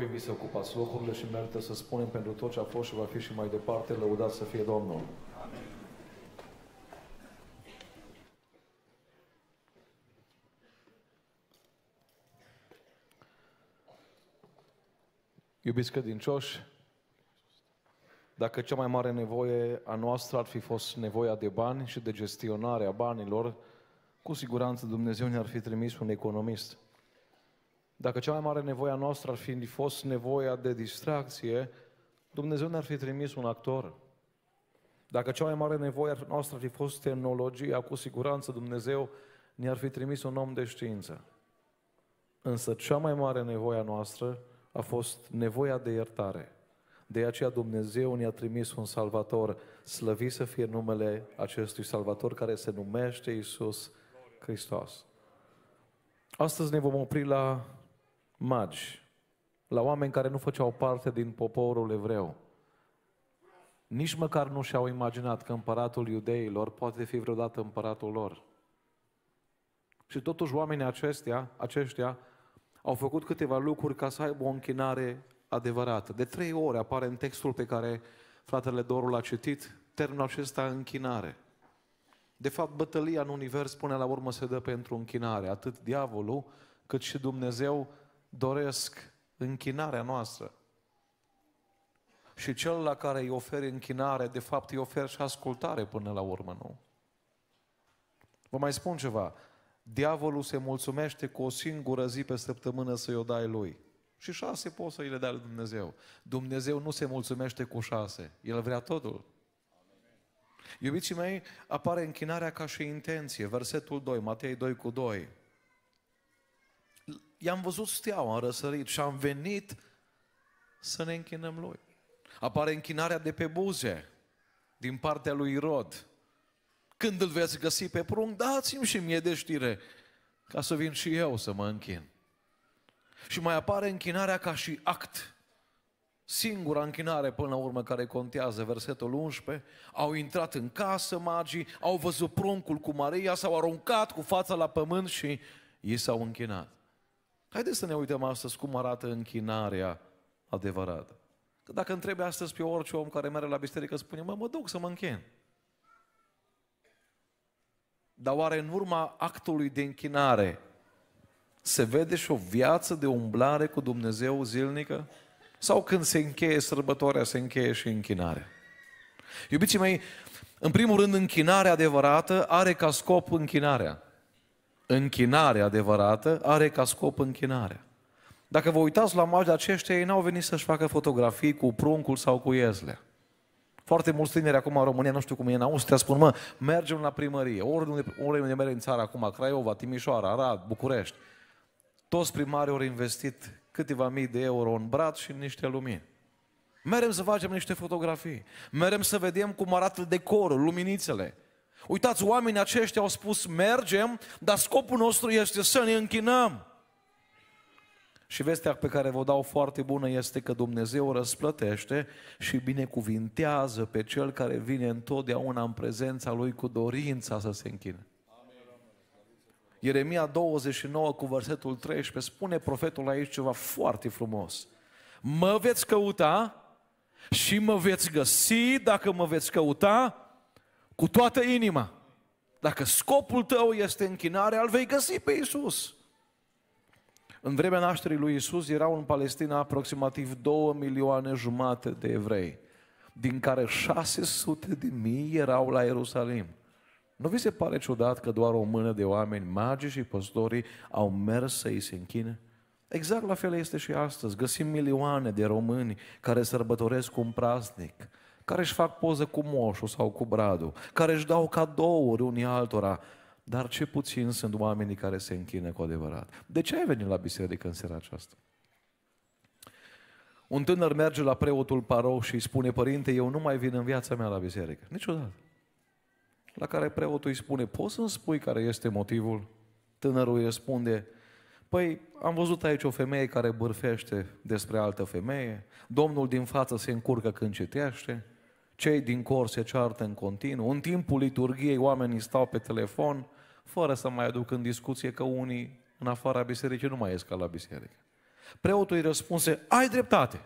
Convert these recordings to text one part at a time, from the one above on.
Păi vi se ocupați locurile și merită să spunem pentru tot ce a fost și va fi și mai departe, lăudați să fie Domnul. Amen. Iubiți credincioși, dacă cea mai mare nevoie a noastră ar fi fost nevoia de bani și de gestionarea banilor, cu siguranță Dumnezeu ne-ar fi trimis un economist. Dacă cea mai mare nevoie a noastră ar fi fost nevoia de distracție, Dumnezeu ne-ar fi trimis un actor. Dacă cea mai mare nevoie a noastră ar fi fost tehnologia, cu siguranță Dumnezeu ne-ar fi trimis un om de știință. Însă cea mai mare nevoie a noastră a fost nevoia de iertare. De aceea Dumnezeu ne-a trimis un salvator. Slăvit să fie numele acestui salvator care se numește Isus Hristos. Astăzi ne vom opri la magi, la oameni care nu făceau parte din poporul evreu. Nici măcar nu și-au imaginat că împăratul iudeilor poate fi vreodată împăratul lor. Și totuși oamenii acestea, aceștia au făcut câteva lucruri ca să aibă o închinare adevărată. De trei ore apare în textul pe care fratele Doru l-a citit termenul acesta închinare. De fapt, bătălia în univers până la urmă se dă pentru închinare. Atât diavolul cât și Dumnezeu doresc închinarea noastră. Și cel la care îi oferi închinare, de fapt îi oferi și ascultare până la urmă, nu? Vă mai spun ceva. Diavolul se mulțumește cu o singură zi pe săptămână să-i o dai lui. Și șase poți să i le dai lui Dumnezeu. Dumnezeu nu se mulțumește cu șase. El vrea totul. Iubiții mei, apare închinarea ca și intenție. Versetul 2, Matei 2 cu 2 i-am văzut steaua în răsărit și am venit să ne închinăm lui. Apare închinarea de pe buze, din partea lui Irod. Când îl veți găsi pe prunc, dați-mi și mie de știre, ca să vin și eu să mă închin. Și mai apare închinarea ca și act. Singura închinare până la urmă care contează, versetul 11, au intrat în casă magii, au văzut pruncul cu Maria, s-au aruncat cu fața la pământ și ei s-au închinat. Haideți să ne uităm astăzi cum arată închinarea adevărată. Că dacă întrebe astăzi pe orice om care merge la biserică, spune, mă, mă duc să mă închin. Dar oare în urma actului de închinare se vede și o viață de umblare cu Dumnezeu zilnică? Sau când se încheie sărbătoarea, se încheie și închinarea? Iubiții mei, în primul rând, închinarea adevărată are ca scop închinarea închinare adevărată are ca scop închinarea. Dacă vă uitați la magii aceștia, ei n-au venit să-și facă fotografii cu pruncul sau cu iezlea. Foarte mulți tineri acum în România, nu știu cum e în Austria, spun, mă, mergem la primărie, oriunde, oriunde merg în țară acum, Craiova, Timișoara, Arad, București. Toți primarii au investit câteva mii de euro în brat și în niște lumini. Merem să facem niște fotografii, merem să vedem cum arată decorul, luminițele. Uitați, oamenii aceștia au spus, mergem, dar scopul nostru este să ne închinăm. Și vestea pe care vă dau foarte bună este că Dumnezeu răsplătește și binecuvintează pe cel care vine întotdeauna în prezența lui cu dorința să se închine. Ieremia 29 cu versetul 13 spune profetul aici ceva foarte frumos. Mă veți căuta și mă veți găsi dacă mă veți căuta cu toată inima. Dacă scopul tău este închinarea, îl vei găsi pe Isus. În vremea nașterii lui Isus erau în Palestina aproximativ 2 milioane jumate de evrei, din care 600 de mii erau la Ierusalim. Nu vi se pare ciudat că doar o mână de oameni, magi și păstorii, au mers să îi se închine? Exact la fel este și astăzi. Găsim milioane de români care sărbătoresc un praznic, care își fac poză cu moșul sau cu bradul, care își dau cadouri unii altora, dar ce puțin sunt oamenii care se închină cu adevărat. De ce ai venit la biserică în seara aceasta? Un tânăr merge la preotul paroh și îi spune, părinte, eu nu mai vin în viața mea la biserică. Niciodată. La care preotul îi spune, poți să-mi spui care este motivul? Tânărul îi răspunde, păi am văzut aici o femeie care bârfește despre altă femeie, domnul din față se încurcă când citește, cei din cor se ceartă în continuu. În timpul liturgiei oamenii stau pe telefon fără să mai aduc în discuție că unii în afara bisericii nu mai ies ca la biserică. Preotul îi răspunse, ai dreptate.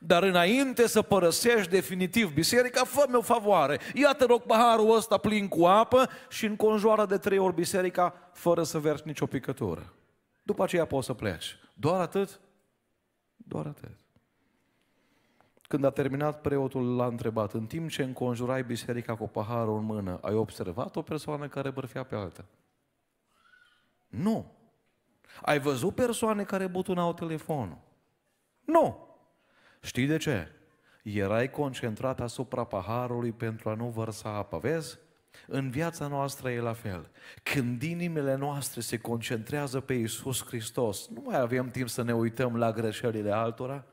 Dar înainte să părăsești definitiv biserica, fă-mi o favoare. Iată rog paharul ăsta plin cu apă și înconjoară de trei ori biserica fără să vergi nicio picătură. După aceea poți să pleci. Doar atât? Doar atât. Când a terminat, preotul l-a întrebat, în timp ce înconjurai biserica cu paharul în mână, ai observat o persoană care bârfea pe alta? Nu. Ai văzut persoane care butunau telefonul? Nu. Știi de ce? Erai concentrat asupra paharului pentru a nu vărsa apă. Vezi? În viața noastră e la fel. Când inimile noastre se concentrează pe Isus Hristos, nu mai avem timp să ne uităm la greșelile altora,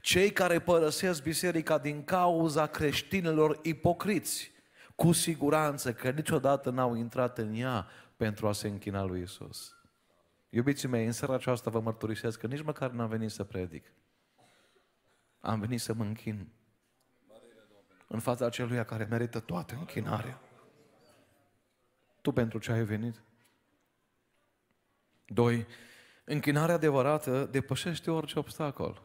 cei care părăsesc biserica din cauza creștinilor ipocriți, cu siguranță că niciodată n-au intrat în ea pentru a se închina lui Isus. Iubiții mei, în seara aceasta vă mărturisesc că nici măcar n-am venit să predic. Am venit să mă închin în fața acelui care merită toată închinarea. Tu pentru ce ai venit? Doi. Închinarea adevărată depășește orice obstacol.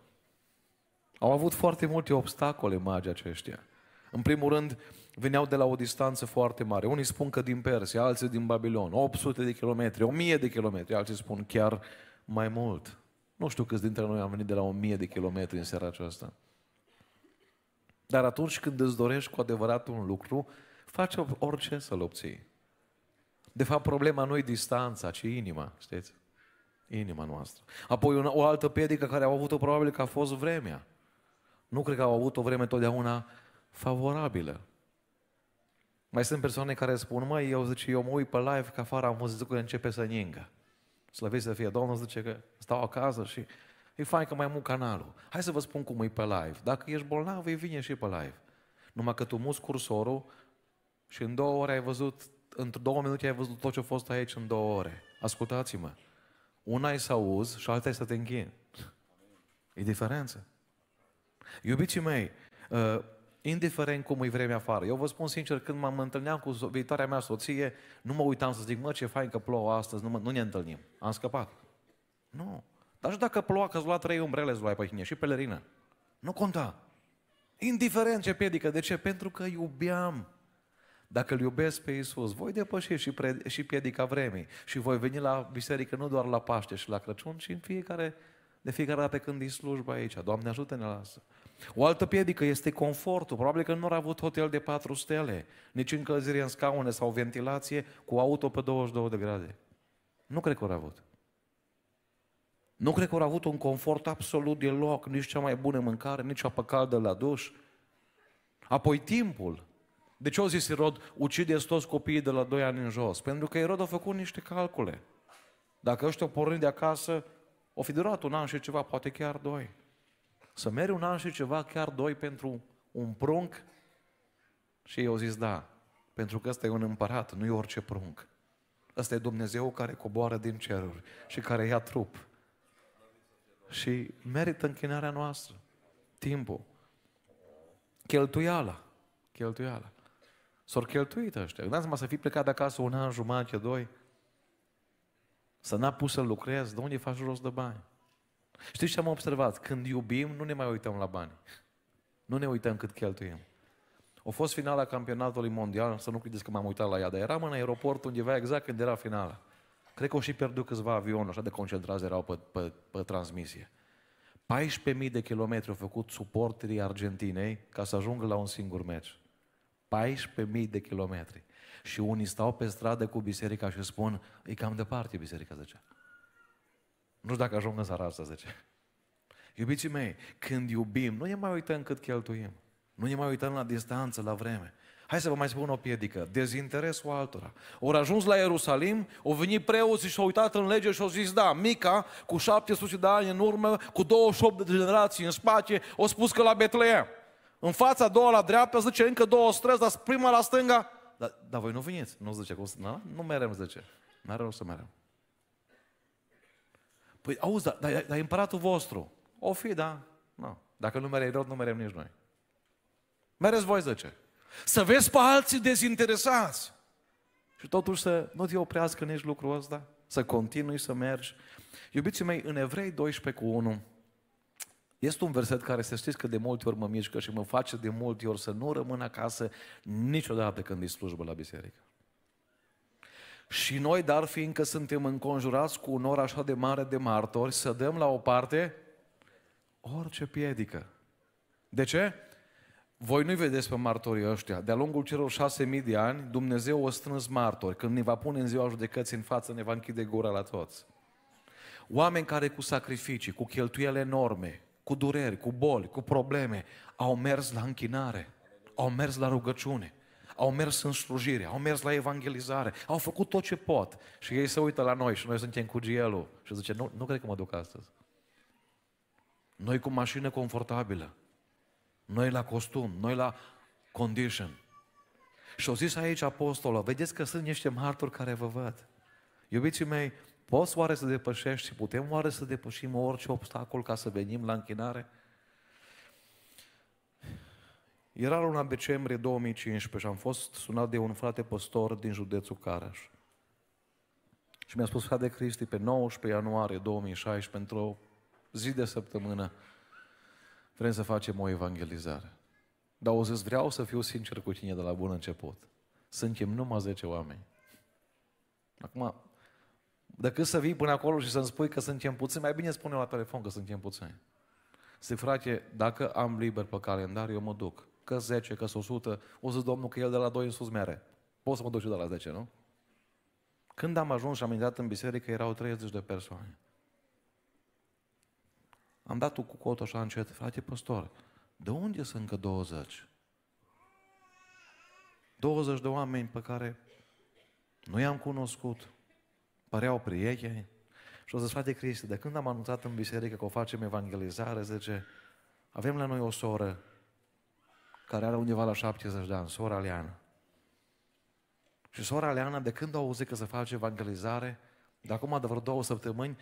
Au avut foarte multe obstacole magii aceștia. În primul rând, veneau de la o distanță foarte mare. Unii spun că din Persia, alții din Babilon, 800 de kilometri, 1000 de kilometri, alții spun chiar mai mult. Nu știu câți dintre noi am venit de la 1000 de kilometri în seara aceasta. Dar atunci când îți dorești cu adevărat un lucru, faci orice să-l obții. De fapt, problema nu e distanța, ci inima, știți? Inima noastră. Apoi o altă piedică care au avut-o probabil că a fost vremea. Nu cred că au avut o vreme totdeauna favorabilă. Mai sunt persoane care spun, măi, eu zic, eu mă uit pe live că afară am văzut că începe să ningă. Slăviți să fie Domnul, zice că stau acasă și e fain că mai am canalul. Hai să vă spun cum e pe live. Dacă ești bolnav, vei vine și pe live. Numai că tu muți cursorul și în două ore ai văzut, în două minute ai văzut tot ce a fost aici în două ore. Ascultați-mă. Una e să auzi și alta e să te închin. E diferență. Iubiții mei, uh, indiferent cum e vremea afară. Eu vă spun sincer, când mă întâlneam cu viitoarea mea soție, nu mă uitam să zic, mă, ce fain că plouă astăzi, nu, mă, nu ne întâlnim. Am scăpat. Nu. Dar și dacă ploua, că-ți lua trei umbrele, îți luai pe tine și pelerină. Nu conta. Indiferent ce piedică. De ce? Pentru că iubeam. Dacă îl iubesc pe Iisus, voi depăși și, pre- și piedica vremii. Și voi veni la biserică nu doar la Paște și la Crăciun, ci în fiecare de fiecare dată când e slujba aici. Doamne, ajută-ne la asta. O altă piedică este confortul. Probabil că nu au avut hotel de 4 stele, nici încălzire în scaune sau ventilație cu auto pe 22 de grade. Nu cred că au avut. Nu cred că au avut un confort absolut deloc, nici cea mai bună mâncare, nici apă caldă la duș. Apoi timpul. De ce au zis Irod, ucideți toți copiii de la 2 ani în jos? Pentru că Irod a făcut niște calcule. Dacă ăștia au pornit de acasă, o fi durat un an și ceva, poate chiar doi. Să mergi un an și ceva, chiar doi pentru un prunc? Și eu zis da, pentru că ăsta e un împărat, nu e orice prunc. Ăsta e Dumnezeu care coboară din ceruri și care ia trup. Și merită închinarea noastră, timpul, cheltuiala, cheltuiala. S-au cheltuit ăștia. Dați-mă să fi plecat de acasă un an, jumătate, doi, să n-a pus să lucrezi, de unde faci rost de bani? Știți ce am observat? Când iubim, nu ne mai uităm la bani. Nu ne uităm cât cheltuim. A fost finala campionatului mondial, să nu credeți că m-am uitat la ea, dar eram în aeroport undeva exact când era finala. Cred că o și pierdut câțiva avionul, așa de concentrați erau pe, pe, pe transmisie. 14.000 de kilometri au făcut suporterii Argentinei ca să ajungă la un singur meci. 14.000 de kilometri. Și unii stau pe stradă cu biserica și spun, e cam departe biserica, zice. Nu știu dacă ajung în seara asta, zice. Iubiții mei, când iubim, nu ne mai uităm cât cheltuim. Nu ne mai uităm la distanță, la vreme. Hai să vă mai spun o piedică. Dezinteresul altora. Ori ajuns la Ierusalim, o veni preoții și s-au uitat în lege și au zis, da, Mica, cu 700 de ani în urmă, cu 28 de generații în spate, au spus că la Betleem. În fața a doua la dreapta zice încă două străzi, dar prima la stânga dar, dar voi nu veniți. Nu zice, cum, să, nu merem, zice. Nu are rost să merem. Păi, auzi, dar, dar, dar împăratul vostru. O fi, da. Nu. Dacă nu merei rău, nu merem nici noi. Mereți voi, zice. Să vezi pe alții dezinteresați. Și totuși să nu te oprească nici lucrul ăsta, să continui să mergi. Iubiții mei, în Evrei 12 cu 1, este un verset care să știți că de multe ori mă mișcă și mă face de multe ori să nu rămân acasă niciodată când e slujbă la biserică. Și noi, dar fiindcă suntem înconjurați cu un or așa de mare de martori, să dăm la o parte orice piedică. De ce? Voi nu-i vedeți pe martorii ăștia. De-a lungul celor șase mii de ani, Dumnezeu o strâns martori. Când ne va pune în ziua judecății în față, ne va închide gura la toți. Oameni care cu sacrificii, cu cheltuiele enorme, cu dureri, cu boli, cu probleme, au mers la închinare, au mers la rugăciune, au mers în slujire, au mers la evangelizare, au făcut tot ce pot. Și ei se uită la noi și noi suntem cu gelul și zice, nu, nu cred că mă duc astăzi. Noi cu mașină confortabilă, noi la costum, noi la condition. Și au zis aici apostolul, vedeți că sunt niște martori care vă văd. Iubiții mei, Poți oare să depășești și putem oare să depășim orice obstacol ca să venim la închinare? Era luna decembrie 2015 și am fost sunat de un frate păstor din județul Caraș. Și mi-a spus, frate Cristi, pe 19 ianuarie 2016, pentru o zi de săptămână, vrem să facem o evangelizare. Dar au zis, vreau să fiu sincer cu tine de la bun început. Suntem numai 10 oameni. Acum, Decât să vii până acolo și să-mi spui că suntem puțini, mai bine spune la telefon că suntem puțini. Zic, frate, dacă am liber pe calendar, eu mă duc. Că 10, că 100, o să Domnul că el de la 2 în sus mere. Pot să mă duc și de la 10, nu? Când am ajuns și am intrat în biserică, erau 30 de persoane. Am dat cu cotul așa încet, frate păstor, de unde sunt încă 20? 20 de oameni pe care nu i-am cunoscut, păreau prieteni. Și o zis, frate Cristi, de când am anunțat în biserică că o facem evangelizare, zice, avem la noi o soră care are undeva la 70 de ani, sora Leana. Și sora Leana, de când a auzit că se face evangelizare, de acum de vreo două săptămâni,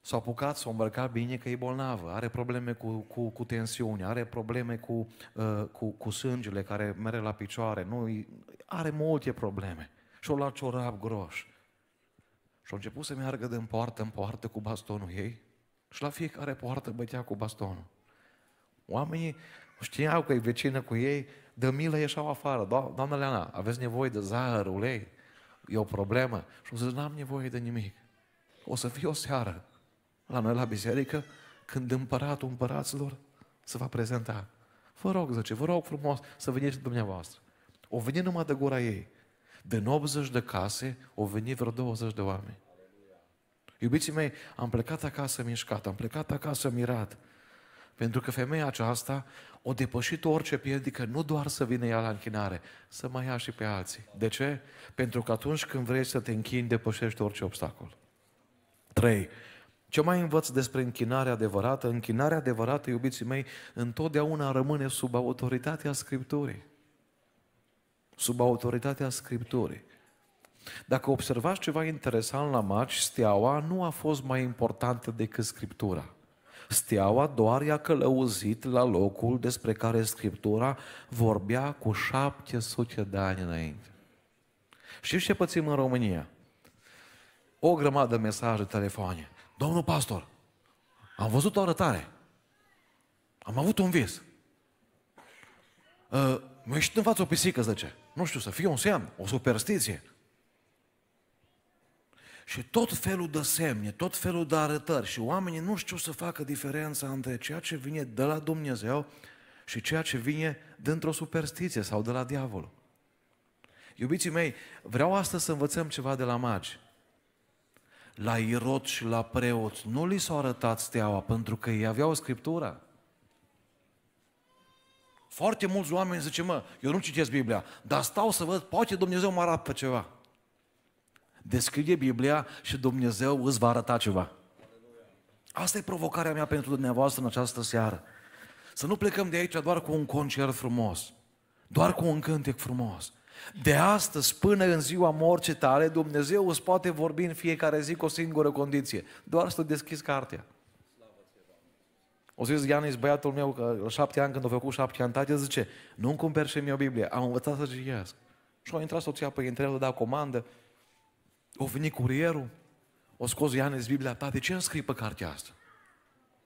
s-a apucat, s-a îmbrăca bine că e bolnavă, are probleme cu, cu, cu tensiune, are probleme cu, uh, cu, cu sângele care merge la picioare, nu, are multe probleme. Și-o luat ciorap groși. Și au început să meargă în poartă în poartă cu bastonul ei și la fiecare poartă bătea cu bastonul. Oamenii știau că e vecină cu ei, de milă ieșau afară. Do- Doamna Leana, aveți nevoie de zahăr, ulei? E o problemă. Și au zis, n-am nevoie de nimic. O să fie o seară la noi la biserică când împăratul împăraților se va prezenta. Vă rog, zice, vă rog frumos să veniți dumneavoastră. O veni numai de gura ei. Din 80 de case au venit vreo 20 de oameni. Iubiții mei, am plecat acasă mișcat, am plecat acasă mirat. Pentru că femeia aceasta o depășit orice piedică, nu doar să vină ea la închinare, să mai ia și pe alții. De ce? Pentru că atunci când vrei să te închini, depășești orice obstacol. 3. Ce mai învăț despre închinarea adevărată? Închinarea adevărată, iubiții mei, întotdeauna rămâne sub autoritatea Scripturii sub autoritatea Scripturii. Dacă observați ceva interesant la Maci, steaua nu a fost mai importantă decât Scriptura. Steaua doar i-a călăuzit la locul despre care Scriptura vorbea cu 700 de ani înainte. Știți ce pățim în România? O grămadă de mesaje, telefoane. Domnul pastor, am văzut o arătare. Am avut un vis. Uh, mă ieșit în față o pisică, zice nu știu, să fie un semn, o superstiție. Și tot felul de semne, tot felul de arătări și oamenii nu știu să facă diferența între ceea ce vine de la Dumnezeu și ceea ce vine dintr-o superstiție sau de la diavol. Iubiții mei, vreau astăzi să învățăm ceva de la magi. La Irod și la preot nu li s au arătat steaua pentru că ei aveau Scriptura. Foarte mulți oameni zice, mă, eu nu citesc Biblia, dar stau să văd, poate Dumnezeu mă arată ceva. Descrie Biblia și Dumnezeu îți va arăta ceva. Asta e provocarea mea pentru dumneavoastră în această seară. Să nu plecăm de aici doar cu un concert frumos, doar cu un cântec frumos. De astăzi până în ziua morții tale, Dumnezeu îți poate vorbi în fiecare zi cu o singură condiție. Doar să deschizi cartea. O zis Ianis, băiatul meu, că la șapte ani, când a făcut șapte ani, tate zice, nu-mi cumperi și mie o Biblie, am învățat să citesc. Și a intrat soția pe a dat comandă, o venit curierul, o scos Ianis Biblia, tate, ce îmi scrii pe cartea asta?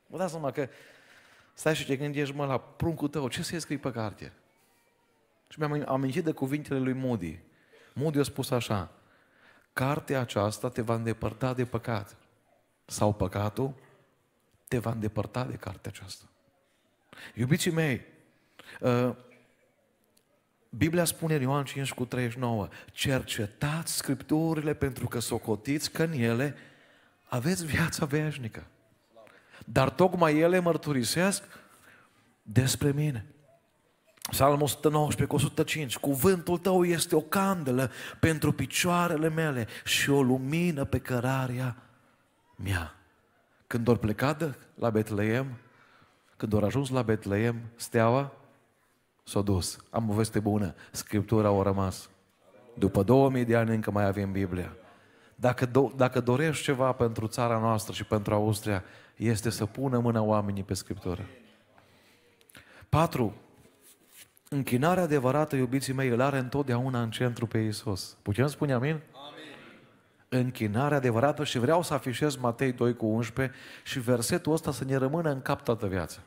Vă dați seama că stai și te gândești, mă, la pruncul tău, ce să-i scrii pe carte? Și mi-am amintit de cuvintele lui Moody. Moody a spus așa, cartea aceasta te va îndepărta de păcat. Sau păcatul te va îndepărta de cartea aceasta. Iubiții mei, ă, Biblia spune în Ioan 5 cu 39, cercetați Scripturile pentru că socotiți că în ele aveți viața veșnică. Dar tocmai ele mărturisesc despre mine. Psalmul 119 cu 105. Cuvântul tău este o candelă pentru picioarele mele și o lumină pe cărarea mea. Când ori plecat la Betleem, când ori ajuns la Betleem, steaua s-a dus. Am o veste bună. Scriptura a rămas. După 2000 de ani încă mai avem Biblia. Dacă, do- dacă dorești ceva pentru țara noastră și pentru Austria, este să pună mâna oamenii pe Scriptură. 4. Închinarea adevărată, iubiții mei, îl are întotdeauna în centru pe Iisus. Putem spune amin? închinare adevărată și vreau să afișez Matei 2 cu 11 și versetul ăsta să ne rămână în cap toată viața.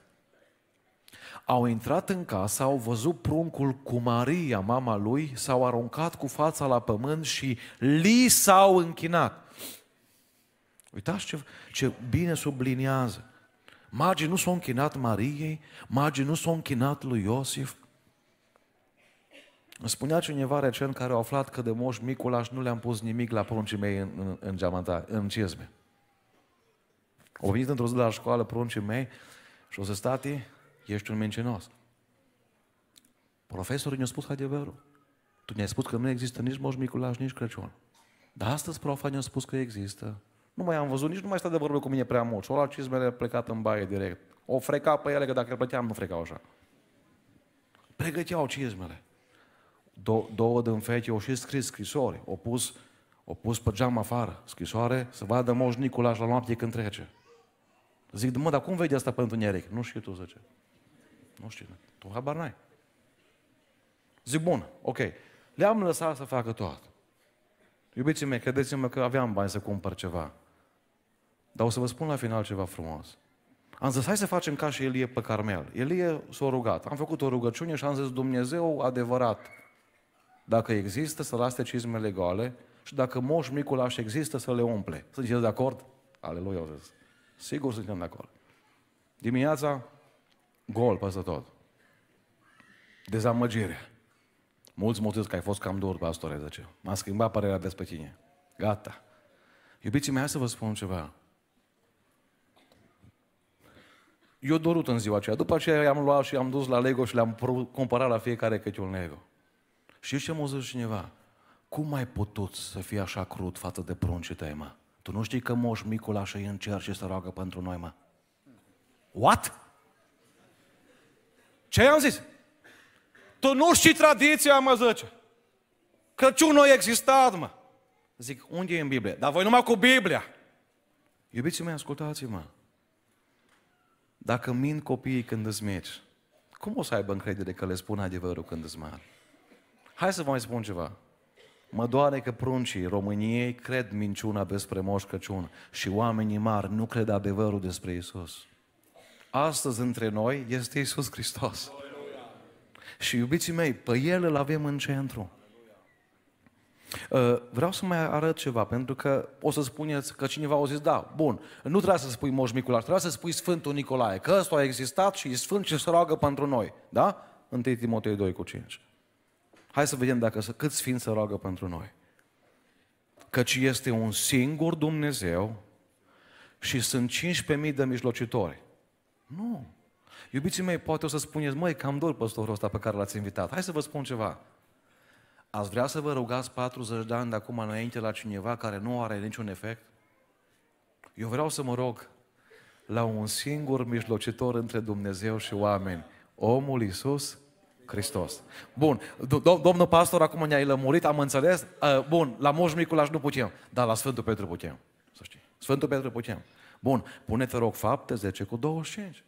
Au intrat în casă, au văzut pruncul cu Maria, mama lui, s-au aruncat cu fața la pământ și li s-au închinat. Uitați ce, ce bine subliniază. Magii nu s-au închinat Mariei, magii nu s-au închinat lui Iosif, îmi spunea cineva recent care au aflat că de moș Miculaș nu le-am pus nimic la pruncii mei în, în, în geamanta, în cizme. Au venit într-o zi de la școală pruncii mei și o să stati, ești un mincinos. Profesorul ne-a spus adevărul. Tu ne-ai spus că nu există nici Moș Miculaș, nici Crăciun. Dar astăzi profa ne-a spus că există. Nu mai am văzut, nici nu mai sta de vorbă cu mine prea mult. Și ăla cizmele a plecat în baie direct. O freca pe ele, că dacă îl plăteam, nu frecau așa. Pregăteau cizmele. Do, două din fete au și scris scrisori, au pus, au pus pe geam afară scrisoare să vadă moș Nicolaș la noapte când trece. Zic, mă, dar cum vezi asta pentru întuneric? Nu știu tu, zice. Nu știu, tu habar n-ai. Zic, bun, ok. Le-am lăsat să facă tot. Iubiții mei, credeți-mă că aveam bani să cumpăr ceva. Dar o să vă spun la final ceva frumos. Am zis, hai să facem ca și Elie pe Carmel. Elie s-a rugat. Am făcut o rugăciune și am zis, Dumnezeu adevărat, dacă există, să lase cizmele goale și dacă moș micul aș există, să le umple. Sunteți de acord? Aleluia, zis. Sigur suntem de acord. Dimineața, gol peste tot. Dezamăgire. Mulți motiv că ai fost cam dur, pastore, zice. M-a schimbat părerea despre tine. Gata. Iubiții mei, să vă spun ceva. Eu dorut în ziua aceea. După aceea i-am luat și am dus la Lego și le-am cumpărat la fiecare câte un Lego. Și ce mă a zis cineva? Cum mai putut să fii așa crud față de pruncii tăi, mă? Tu nu știi că moș micul așa e în cer și se roagă pentru noi, mă? What? Ce am zis? Tu nu știi tradiția, mă zice. Crăciunul a existat, mă. Zic, unde e în Biblie? Dar voi numai cu Biblia. Iubiții mei, ascultați-mă. Dacă mint copiii când îți mici, cum o să aibă încredere că le spun adevărul când îți mari? Hai să vă mai spun ceva. Mă doare că pruncii României cred minciuna despre Moș Crăciun și oamenii mari nu cred adevărul despre Isus. Astăzi între noi este Isus Hristos. Și iubiții mei, pe El îl avem în centru. Uh, vreau să mai arăt ceva, pentru că o să spuneți că cineva a zis, da, bun, nu trebuie să spui Moș Micul, ar să spui Sfântul Nicolae, că ăsta a existat și e Sfânt și se roagă pentru noi. Da? 1 Timotei 2 cu 5. Hai să vedem dacă cât sfinți se roagă pentru noi. Căci este un singur Dumnezeu și sunt 15.000 de mijlocitori. Nu. Iubiții mei, poate o să spuneți, măi, cam dor păstorul ăsta pe care l-ați invitat. Hai să vă spun ceva. Ați vrea să vă rugați 40 de ani de acum înainte la cineva care nu are niciun efect? Eu vreau să mă rog la un singur mijlocitor între Dumnezeu și oameni, omul Isus Hristos. Bun, domnul pastor acum ne-ai lămurit, am înțeles. Uh, bun, la Moș Miculaș nu putem, dar la Sfântul Petru putem. Să știi. Sfântul Petru putem. Bun, puneți rog fapte 10 cu 25.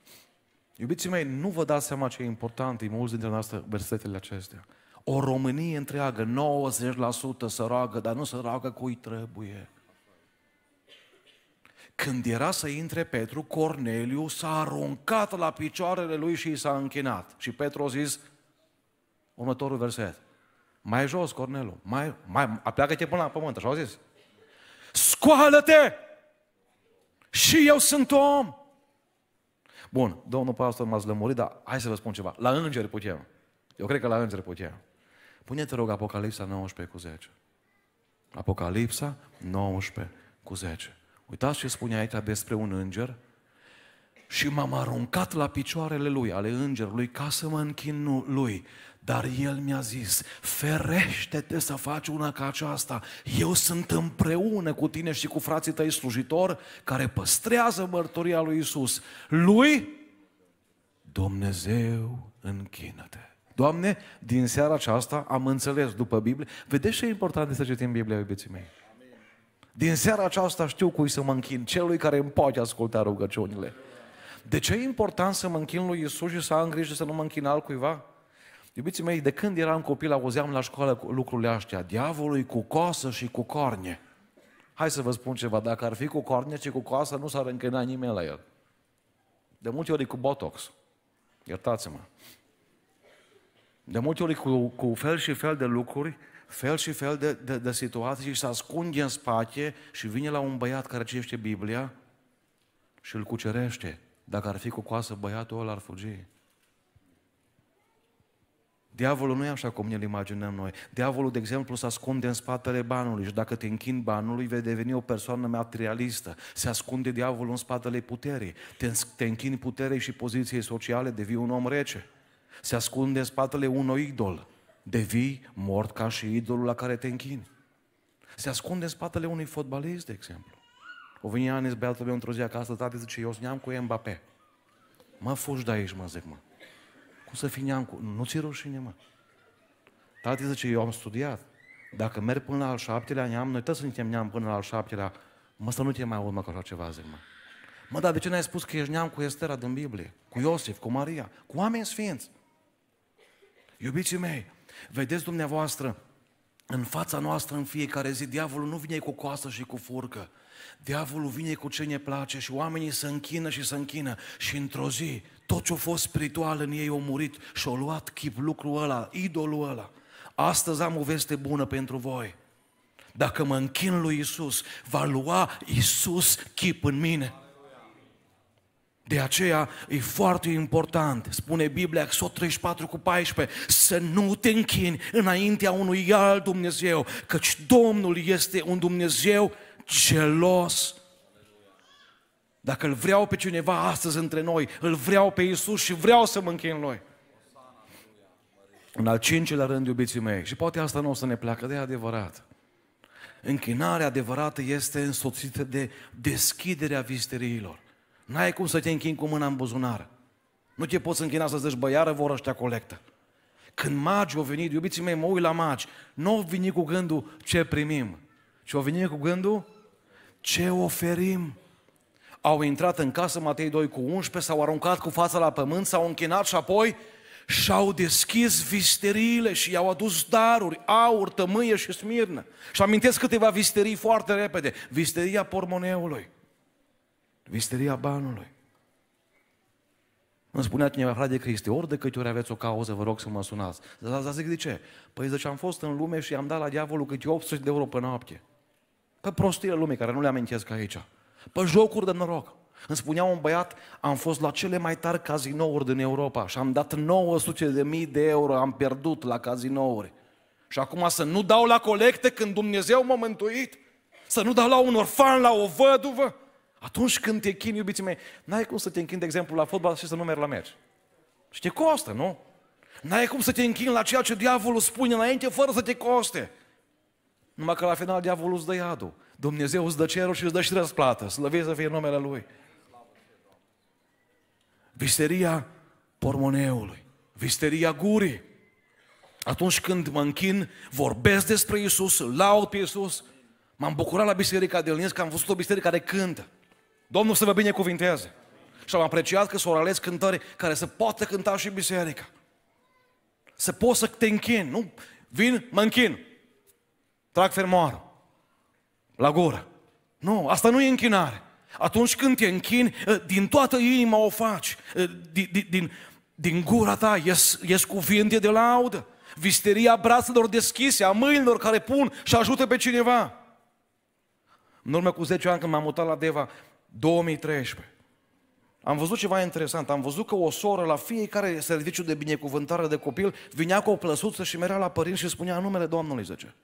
Iubiții mei, nu vă dați seama ce e important, e mulți dintre noastre versetele acestea. O Românie întreagă, 90% să roagă, dar nu să roagă cui trebuie. Când era să intre Petru, Corneliu s-a aruncat la picioarele lui și i s-a închinat. Și Petru a zis, următorul verset. Mai jos, Cornelu, mai, mai, apleacă-te până la pământ, așa au zis. Scoală-te! Și eu sunt om! Bun, domnul pastor m a zlămurit, dar hai să vă spun ceva. La îngeri putem. Eu cred că la îngeri putem. Pune, te rog, Apocalipsa 19 cu 10. Apocalipsa 19 cu 10. Uitați ce spune aici despre un înger. Și m-am aruncat la picioarele lui, ale îngerului, ca să mă închin lui. Dar el mi-a zis, ferește-te să faci una ca aceasta. Eu sunt împreună cu tine și cu frații tăi slujitori care păstrează mărturia lui Isus. Lui, Dumnezeu, închină-te. Doamne, din seara aceasta am înțeles după Biblie. Vedeți ce e important să citim Biblia, iubiții mei? Din seara aceasta știu cui să mă închin, celui care îmi poate asculta rugăciunile. De ce e important să mă închin lui Isus și să am grijă să nu mă închin altcuiva? cuiva? Iubiții mei, de când eram copil, auzeam la școală lucrurile astea. Diavolul cu coasă și cu corne. Hai să vă spun ceva, dacă ar fi cu corne și cu coasă, nu s-ar încăna nimeni la el. De multe ori cu botox. Iertați-mă. De multe ori cu, cu fel și fel de lucruri, fel și fel de, de, de situații și se ascunde în spate și vine la un băiat care citește Biblia și îl cucerește. Dacă ar fi cu coasă, băiatul ăla ar fugi. Diavolul nu e așa cum ne-l imaginăm noi. Diavolul, de exemplu, se ascunde în spatele banului și dacă te închin banului, vei deveni o persoană materialistă. Se ascunde diavolul în spatele puterii. Te, te închini puterei și poziției sociale, devii un om rece. Se ascunde în spatele unui idol. Devii mort ca și idolul la care te închini. Se ascunde în spatele unui fotbalist, de exemplu. O vine Anis, beatul meu, într-o zi acasă, tati zice, eu sneam cu Mbappé. Mă, fugi de aici, mă, zic, mă. Cum să fii neamcu? Nu ți rușine, mă. Tati zice, eu am studiat. Dacă merg până la al șaptelea neam, noi toți suntem neam până la al șaptelea. Mă, să nu te mai urmă cu așa ceva, zic, mă. Mă, dar de ce n-ai spus că ești neam cu Estera din Biblie? Cu Iosif, cu Maria, cu oameni sfinți. Iubiții mei, vedeți dumneavoastră, în fața noastră în fiecare zi, diavolul nu vine cu coasă și cu furcă. Diavolul vine cu ce ne place și oamenii se închină și se închină. Și într-o zi, tot ce-a fost spiritual în ei a murit și a luat chip lucrul ăla, idolul ăla. Astăzi am o veste bună pentru voi. Dacă mă închin lui Isus, va lua Isus chip în mine. De aceea e foarte important, spune Biblia, Exod 34 cu 14, să nu te închini înaintea unui alt Dumnezeu, căci Domnul este un Dumnezeu gelos dacă îl vreau pe cineva astăzi între noi, îl vreau pe Iisus și vreau să mă închin noi. În al cincilea rând, iubiții mei, și poate asta nu o să ne placă, de adevărat. Închinarea adevărată este însoțită de deschiderea visteriilor. N-ai cum să te închini cu mâna în buzunar. Nu te poți închina să zici, băiară, vor ăștia colectă. Când magi au venit, iubiții mei, mă uit la magi, nu au venit cu gândul ce primim, ci au venit cu gândul ce oferim. Au intrat în casă, Matei 2 cu 11, s-au aruncat cu fața la pământ, s-au închinat și apoi și-au deschis visteriile și i-au adus daruri, aur, tămâie și smirnă. Și amintesc câteva visterii foarte repede. Visteria pormoneului, visteria banului. Îmi spunea cineva, frate Cristi, ori de câte ori aveți o cauză, vă rog să mă sunați. Dar da, zic de ce? Păi zice, am fost în lume și am dat la diavolul câte 800 de euro pe noapte. Pe prostie lume, care nu le amintesc aici. Pe jocuri de noroc. Îmi spunea un băiat, am fost la cele mai tari cazinouri din Europa și am dat 900 de mii de euro, am pierdut la cazinouri. Și acum să nu dau la colecte când Dumnezeu m-a mântuit? Să nu dau la un orfan, la o văduvă? Atunci când te chin, iubiții mei, n-ai cum să te închin, de exemplu, la fotbal și să nu mergi la meci. Și te costă, nu? N-ai cum să te închin la ceea ce diavolul spune înainte fără să te coste. Numai că la final diavolul îți dă iadul. Dumnezeu îți dă cerul și îți dă și răsplată. Slăviți să fie numele Lui. Visteria pormoneului, visteria gurii. Atunci când mă închin, vorbesc despre Isus, îl laud pe Isus. M-am bucurat la biserica de Lins că am văzut o biserică care cântă. Domnul să vă binecuvinteze. Și am apreciat că s-au ales cântări care să poată cânta și biserica. Să poți să te închin, nu? Vin, mă închin. Trag fermoarul la gură. Nu, asta nu e închinare. Atunci când te închini, ă, din toată inima o faci. Din, ă, din, din, din gura ta ies, ies cuvinte de laudă. Visteria brațelor deschise, a mâinilor care pun și ajută pe cineva. În urmă cu 10 ani când m-am mutat la Deva, 2013, am văzut ceva interesant. Am văzut că o soră la fiecare serviciu de binecuvântare de copil vinea cu o plăsuță și merea la părinți și spunea numele Domnului, zice.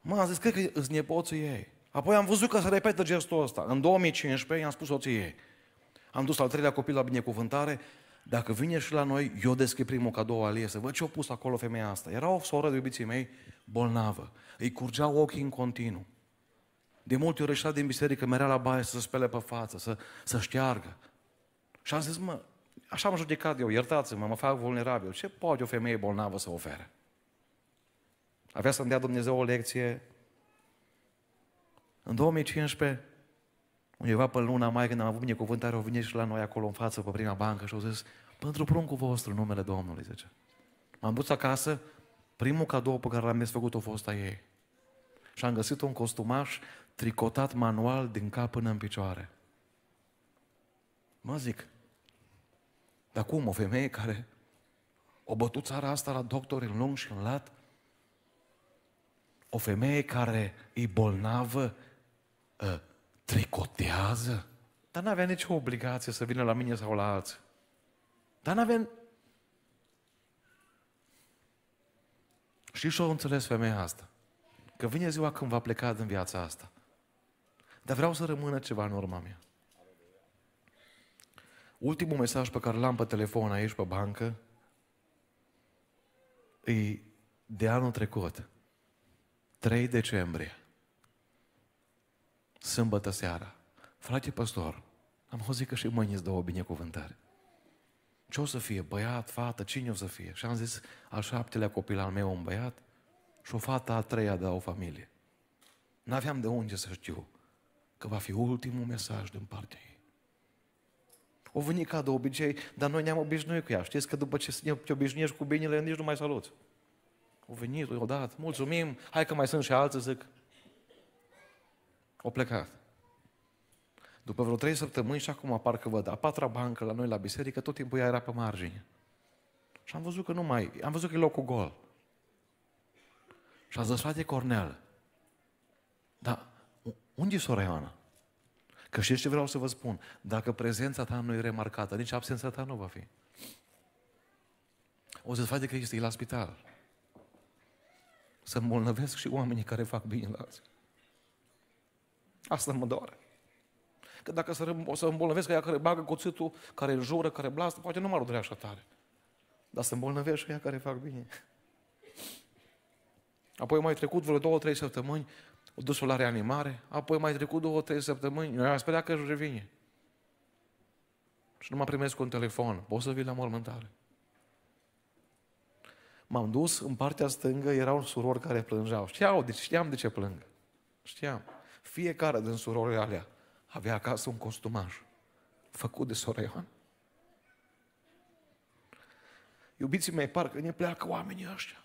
Mă, am zis, cred că îți nepoții ei. Apoi am văzut că se repetă gestul ăsta. În 2015 i-am spus soției. Am dus al treilea copil la binecuvântare. Dacă vine și la noi, eu deschid primul cadou al ei. să văd ce-a pus acolo femeia asta. Era o soră de iubiții mei bolnavă. Îi curgeau ochii în continuu. De multe ori ieșea din biserică, merea la baie să se spele pe față, să, să șteargă. Și am zis, mă, așa am judecat eu, iertați-mă, mă fac vulnerabil. Ce poate o femeie bolnavă să ofere? Ar vrea să-mi dea Dumnezeu o lecție. În 2015, undeva pe luna mai, când am avut binecuvântare, au venit și la noi acolo în față, pe prima bancă și au zis, pentru pruncul vostru, numele Domnului, zice. M-am dus acasă, primul cadou pe care l-am desfăcut a fost a ei. Și am găsit un costumaș tricotat manual din cap până în picioare. Mă zic, dar cum o femeie care o bătut țara asta la doctor în lung și în lat, o femeie care e bolnavă ă, tricotează? Dar n-avea nicio obligație să vină la mine sau la alții. Dar n-avea... Și și-o înțeles femeia asta. Că vine ziua când va pleca din viața asta. Dar vreau să rămână ceva în urma mea. Ultimul mesaj pe care l-am pe telefon aici, pe bancă, e de anul trecut. 3 decembrie, sâmbătă seara, frate pastor, am auzit că și mâine îți dă o binecuvântare. Ce o să fie? Băiat, fată, cine o să fie? Și am zis, al șaptelea copil al meu un băiat și o fată a treia de la o familie. N-aveam de unde să știu că va fi ultimul mesaj din partea ei. O veni ca de obicei, dar noi ne-am obișnuit cu ea. Știți că după ce te obișnuiești cu binele, nici nu mai saluți. O venit, o dat, mulțumim, hai că mai sunt și alții, zic. O plecat. După vreo trei săptămâni și acum parcă văd a patra bancă la noi la biserică, tot timpul ea era pe margine. Și am văzut că nu mai, am văzut că e locul gol. Și a zis, frate Cornel, dar unde e sora Ioana? Că știți ce vreau să vă spun? Dacă prezența ta nu e remarcată, nici absența ta nu va fi. O să-ți face că este la spital să îmbolnăvesc și oamenii care fac bine la alții. Asta mă doare. Că dacă să, o să îmbolnăvesc aia care bagă cuțitul, care jură, care blastă, poate nu mă ar așa tare. Dar să îmbolnăvesc și aia care fac bine. Apoi mai trecut vreo două, trei săptămâni, o dus la reanimare, apoi mai trecut două, trei săptămâni, eu am sperat că își revine. Și nu mă primesc un telefon, poți să vii la mormântare. M-am dus, în partea stângă erau surori care plângeau. Știau, deci știam de ce plâng. Știam. Fiecare din surorile alea avea acasă un costumaj făcut de sora Ioan. Iubiții mei, parcă ne pleacă oamenii ăștia.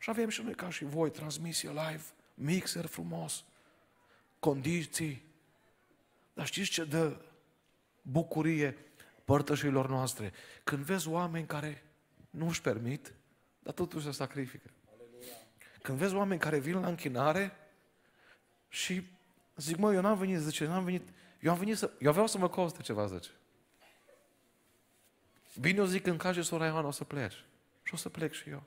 Și avem și noi ca și voi transmisie live, mixer frumos, condiții. Dar știți ce dă bucurie părtășilor noastre? Când vezi oameni care nu își permit dar totuși se sacrifică. Când vezi oameni care vin la închinare și zic, mă, eu n-am venit, zice, n-am venit, eu am venit să, eu vreau să mă coste ceva, zice. Bine, eu zic, în caz de sora Ioana, o să pleci. Și o să plec și eu.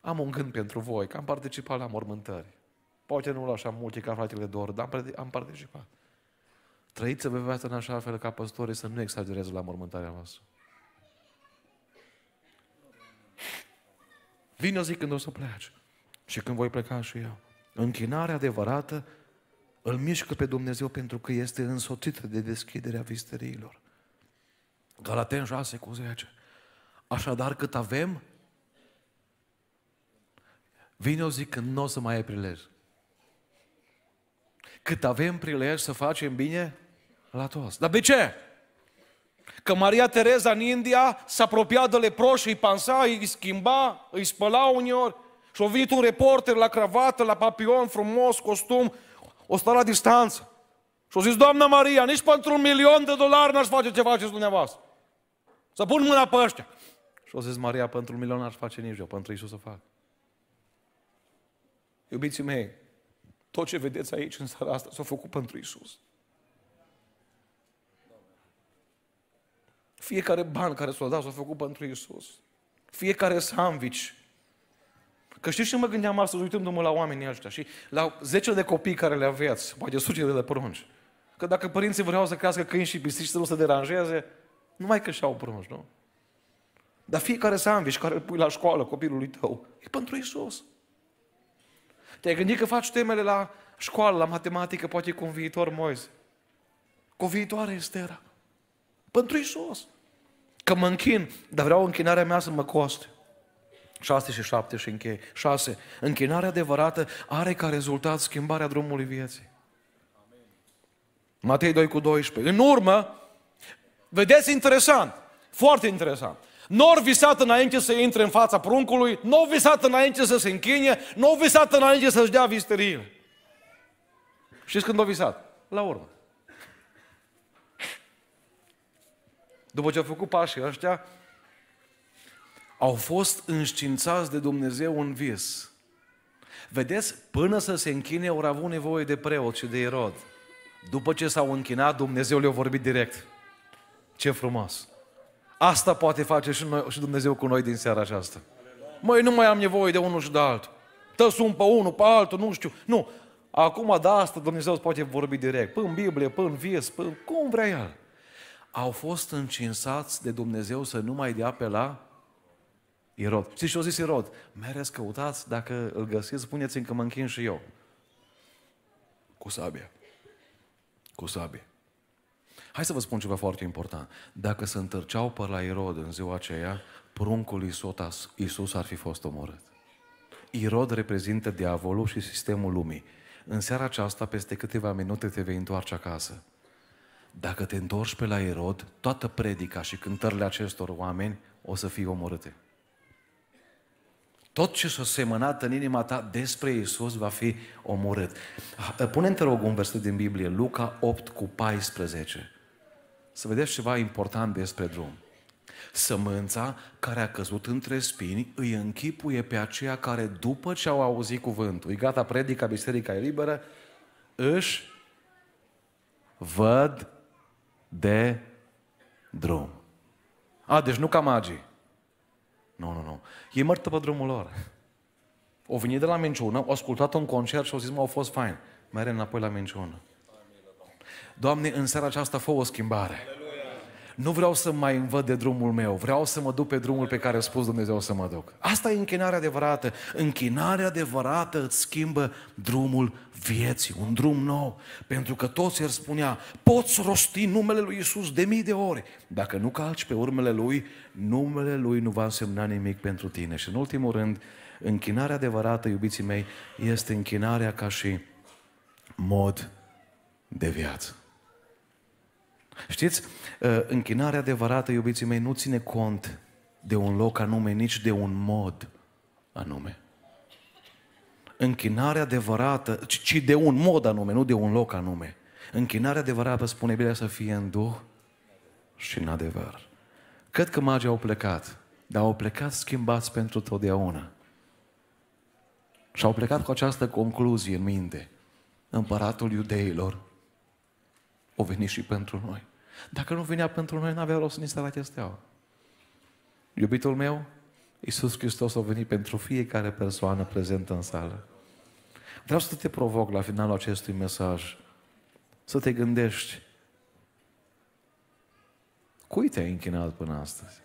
Am un gând pentru voi, că am participat la mormântări. Poate nu la așa multe ca fratele Dor, dar am participat. Trăiți să vă în așa fel ca păstorii să nu exagereze la mormântarea voastră o zi când o să pleci și când voi pleca și eu. Închinarea adevărată îl mișcă pe Dumnezeu pentru că este însoțită de deschiderea visteriilor. Galaten 6 cu 10. Așadar cât avem, vine o zi când nu o să mai ai prilej. Cât avem prilej să facem bine la toți. Dar de ce? Că Maria Tereza în India s-a apropiat de leproși, îi pansa, îi schimba, îi spăla uneori. Și-a venit un reporter la cravată, la papion, frumos, costum, o stă la distanță. Și-a zis, Doamna Maria, nici pentru un milion de dolari n-aș face ce faceți dumneavoastră. Să pun mâna pe ăștia. Și-a zis, Maria, pentru un milion n-aș face nici eu, pentru Iisus să fac. Iubiții mei, tot ce vedeți aici în seara asta s-a făcut pentru Iisus. Fiecare ban care s a dat s-a făcut pentru Isus. Fiecare sandwich. Că știți ce mă gândeam astăzi, uitându-mă la oamenii ăștia și la zece de copii care le aveați, poate sutele de prunci. Că dacă părinții vreau să crească câini și pisici să nu se deranjeze, nu mai cășeau prunci, nu? Dar fiecare sandwich care îl pui la școală copilului tău, e pentru Isus. Te-ai gândit că faci temele la școală, la matematică, poate cu un viitor Moise. Cu o viitoare Estera. Pentru Isus. Că mă închin, dar vreau închinarea mea să mă coste. 6 și 7 și închei. 6. Închinarea adevărată are ca rezultat schimbarea drumului vieții. Matei 2 cu 12. În urmă, vedeți interesant, foarte interesant. Nu au visat înainte să intre în fața pruncului, nu au visat înainte să se închine, nu au visat înainte să-și dea visterie. Știți când au visat? La urmă. După ce au făcut pașii ăștia, au fost înștiințați de Dumnezeu în vis. Vedeți, până să se închine, au avut nevoie de preot și de erod. După ce s-au închinat, Dumnezeu le-a vorbit direct. Ce frumos! Asta poate face și, noi, și Dumnezeu cu noi din seara aceasta. Măi, nu mai am nevoie de unul și de altul. Tă sunt pe unul, pe altul, nu știu. Nu. Acum, de da, asta Dumnezeu îți poate vorbi direct. Până în Biblie, până în vies, până cum vrea El au fost încinsați de Dumnezeu să nu mai dea pe la Irod. Știți ce a zis Irod? Mereți căutați, dacă îl găsiți, spuneți-mi că mă închin și eu. Cu sabie. Cu sabie. Hai să vă spun ceva foarte important. Dacă se întârceau pe la Irod în ziua aceea, pruncul Iisus ar fi fost omorât. Irod reprezintă diavolul și sistemul lumii. În seara aceasta, peste câteva minute, te vei întoarce acasă dacă te întorci pe la Erod, toată predica și cântările acestor oameni o să fie omorâte. Tot ce s-a semănat în inima ta despre Isus va fi omorât. Ă, pune-mi, te rog, un verset din Biblie, Luca 8 cu 14. Să vedeți ceva important despre drum. Sămânța care a căzut între spini îi închipuie pe aceia care după ce au auzit cuvântul, e gata, predica, biserica e liberă, își văd de drum. A, deci nu ca magii. Nu, nu, nu. Ei mărtă pe drumul lor. O venit de la minciună, au ascultat un concert și au zis, mă, au fost fain. Mai înapoi la minciună. Doamne, în seara aceasta fă o schimbare. Aleluia nu vreau să mai învăd de drumul meu, vreau să mă duc pe drumul pe care a spus Dumnezeu să mă duc. Asta e închinarea adevărată. Închinarea adevărată îți schimbă drumul vieții, un drum nou. Pentru că toți el spunea, poți rosti numele lui Isus de mii de ori. Dacă nu calci pe urmele lui, numele lui nu va însemna nimic pentru tine. Și în ultimul rând, închinarea adevărată, iubiții mei, este închinarea ca și mod de viață. Știți, ă, închinarea adevărată, iubiții mei, nu ține cont de un loc anume, nici de un mod anume. Închinarea adevărată, ci de un mod anume, nu de un loc anume. Închinarea adevărată, spune bine să fie în Duh și în adevăr. Cât că magii au plecat, dar au plecat schimbați pentru totdeauna. Și au plecat cu această concluzie în minte. Împăratul iudeilor o veni și pentru noi. Dacă nu venea pentru noi, n-avea rost nici să arate steaua. Iubitul meu, Iisus Hristos a venit pentru fiecare persoană prezentă în sală. Vreau să te provoc la finalul acestui mesaj să te gândești cui te-ai închinat până astăzi?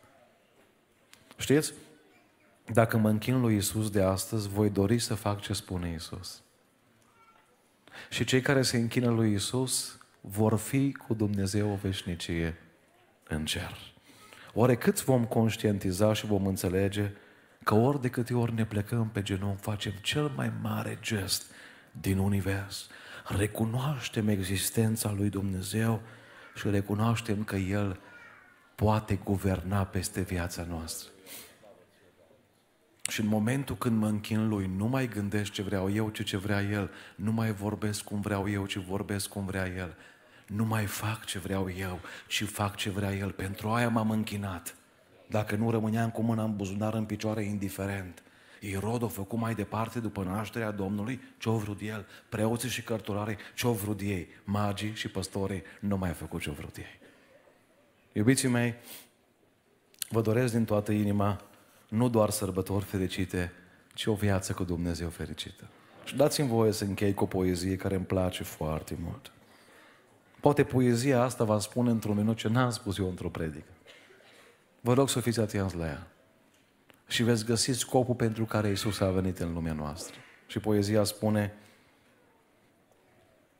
Știți? Dacă mă închin lui Isus de astăzi, voi dori să fac ce spune Isus. Și cei care se închină lui Isus vor fi cu Dumnezeu o veșnicie în cer. Oare câți vom conștientiza și vom înțelege că ori de câte ori ne plecăm pe genunchi, facem cel mai mare gest din univers, recunoaștem existența lui Dumnezeu și recunoaștem că El poate guverna peste viața noastră. Și în momentul când mă închin lui, nu mai gândesc ce vreau eu, ci ce vrea el. Nu mai vorbesc cum vreau eu, ci vorbesc cum vrea el nu mai fac ce vreau eu, ci fac ce vrea El. Pentru aia m-am închinat. Dacă nu rămâneam cu mâna în buzunar, în picioare, indiferent. Irod o făcut mai departe după nașterea Domnului ce-o vrut el. Preoții și cărturare ce-o vrut ei. Magii și păstorii nu mai au făcut ce-o vrut ei. Iubiții mei, vă doresc din toată inima nu doar sărbători fericite, ci o viață cu Dumnezeu fericită. Și dați-mi voie să închei cu o poezie care îmi place foarte mult. Poate poezia asta va spune într-un minut ce n-am spus eu într-o predică. Vă rog să fiți atenți la ea. Și veți găsi scopul pentru care Isus a venit în lumea noastră. Și poezia spune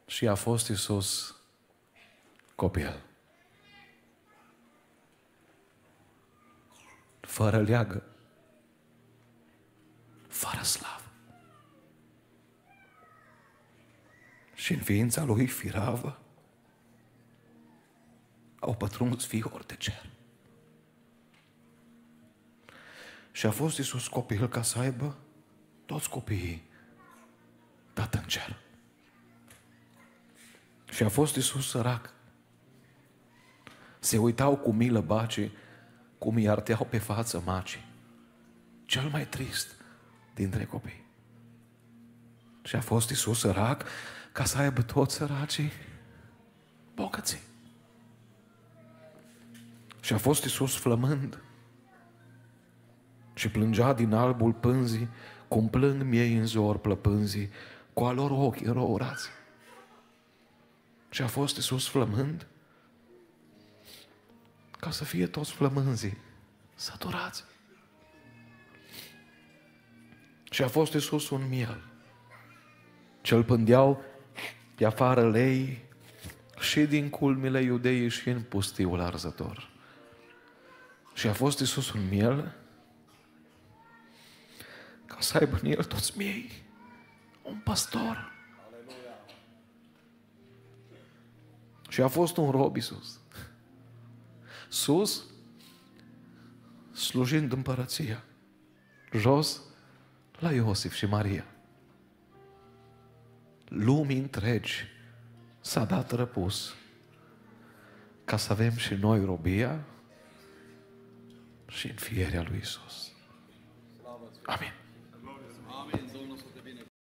și a fost Isus copil. Fără leagă. Fără slavă. Și în ființa lui firavă au pătruns fior de cer. Și a fost Iisus copil ca să aibă toți copiii dat în cer. Și a fost Iisus sărac. Se uitau cu milă bacii, cum îi arteau pe față macii. Cel mai trist dintre copii. Și a fost Iisus sărac ca să aibă toți săracii bogății. Și a fost Isus flămând. Și plângea din albul pânzii, cum plâng miei în zor plăpânzii, cu a lor ochi înrourați. Și a fost Isus flămând ca să fie toți flămânzii săturați. Și a fost Isus un miel. Cel pândeau de afară lei și din culmile iudeii și în pustiul arzător. Și a fost Iisus un miel ca să aibă în el toți miei. Un pastor. Aleluia. Și a fost un rob Iisus. Sus, slujind împărăția. Jos, la Iosif și Maria. Lumii întregi s-a dat răpus ca să avem și noi robia și în fierea lui Isus. Amin.